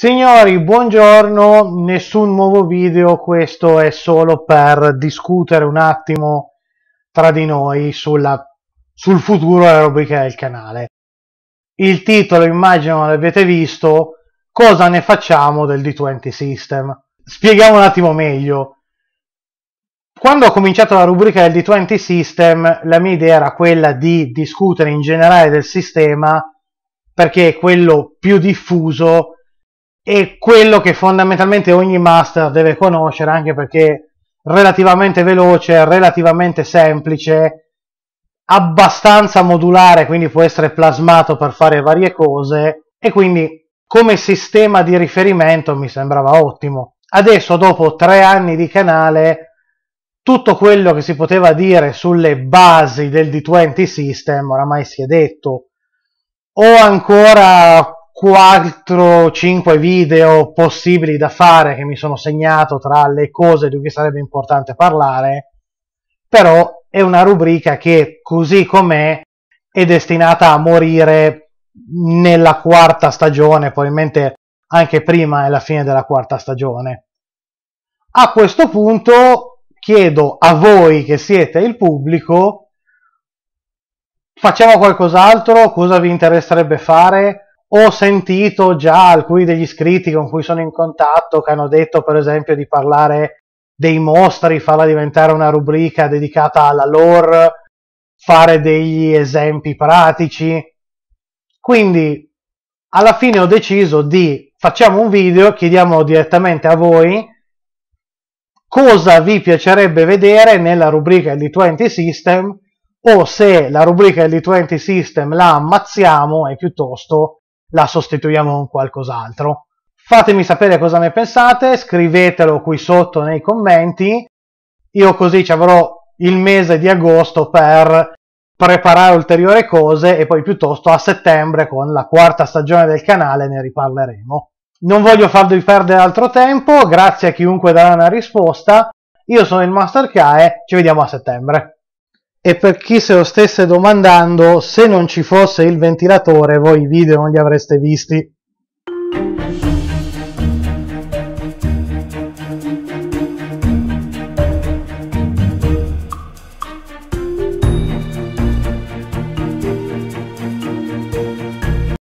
Signori, buongiorno, nessun nuovo video, questo è solo per discutere un attimo tra di noi sulla, sul futuro della rubrica del canale. Il titolo immagino l'avete visto, cosa ne facciamo del D20 System? Spieghiamo un attimo meglio. Quando ho cominciato la rubrica del D20 System, la mia idea era quella di discutere in generale del sistema perché è quello più diffuso è quello che fondamentalmente ogni master deve conoscere anche perché relativamente veloce, relativamente semplice, abbastanza modulare, quindi può essere plasmato per fare varie cose e quindi come sistema di riferimento mi sembrava ottimo. Adesso dopo tre anni di canale tutto quello che si poteva dire sulle basi del D20 System oramai si è detto. Ho ancora 4-5 video possibili da fare che mi sono segnato tra le cose di cui sarebbe importante parlare, però è una rubrica che così com'è è destinata a morire nella quarta stagione, probabilmente anche prima e la fine della quarta stagione. A questo punto chiedo a voi che siete il pubblico, facciamo qualcos'altro, cosa vi interesserebbe fare? ho sentito già alcuni degli iscritti con cui sono in contatto che hanno detto per esempio di parlare dei mostri, farla diventare una rubrica dedicata alla lore, fare degli esempi pratici. Quindi alla fine ho deciso di facciamo un video, chiediamo direttamente a voi cosa vi piacerebbe vedere nella rubrica LD20 System o se la rubrica LD20 System la ammazziamo e piuttosto la sostituiamo con qualcos'altro. Fatemi sapere cosa ne pensate, scrivetelo qui sotto nei commenti, io così ci avrò il mese di agosto per preparare ulteriori cose e poi piuttosto a settembre con la quarta stagione del canale ne riparleremo. Non voglio farvi perdere altro tempo, grazie a chiunque darà una risposta, io sono il Master Kae, ci vediamo a settembre e per chi se lo stesse domandando, se non ci fosse il ventilatore voi i video non li avreste visti.